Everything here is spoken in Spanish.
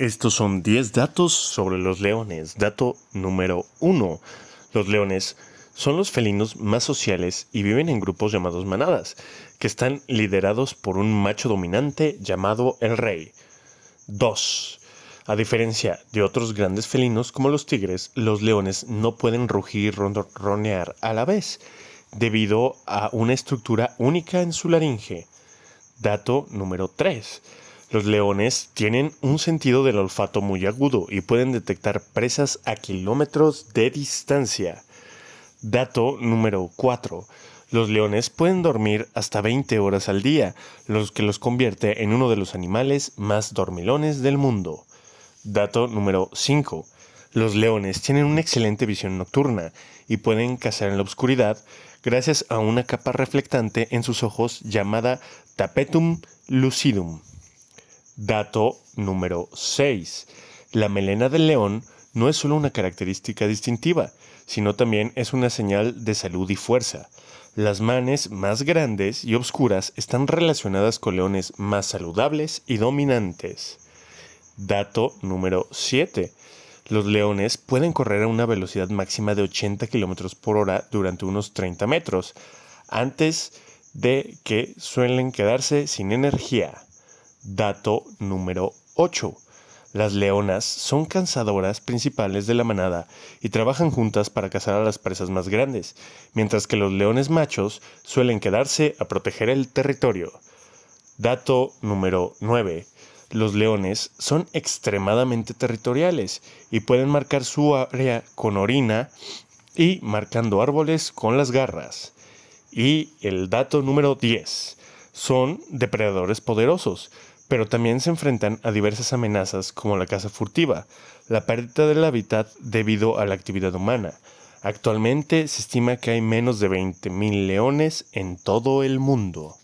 Estos son 10 datos sobre los leones. Dato número 1. Los leones son los felinos más sociales y viven en grupos llamados manadas, que están liderados por un macho dominante llamado el rey. 2. A diferencia de otros grandes felinos como los tigres, los leones no pueden rugir y ronronear a la vez, debido a una estructura única en su laringe. Dato número 3. Los leones tienen un sentido del olfato muy agudo y pueden detectar presas a kilómetros de distancia. Dato número 4. Los leones pueden dormir hasta 20 horas al día, lo que los convierte en uno de los animales más dormilones del mundo. Dato número 5. Los leones tienen una excelente visión nocturna y pueden cazar en la oscuridad gracias a una capa reflectante en sus ojos llamada tapetum lucidum. Dato número 6. La melena del león no es solo una característica distintiva, sino también es una señal de salud y fuerza. Las manes más grandes y oscuras están relacionadas con leones más saludables y dominantes. Dato número 7. Los leones pueden correr a una velocidad máxima de 80 km por hora durante unos 30 metros, antes de que suelen quedarse sin energía. Dato número 8. Las leonas son cazadoras principales de la manada y trabajan juntas para cazar a las presas más grandes, mientras que los leones machos suelen quedarse a proteger el territorio. Dato número 9. Los leones son extremadamente territoriales y pueden marcar su área con orina y marcando árboles con las garras. Y el dato número 10. Son depredadores poderosos pero también se enfrentan a diversas amenazas como la caza furtiva, la pérdida del hábitat debido a la actividad humana. Actualmente se estima que hay menos de 20.000 leones en todo el mundo.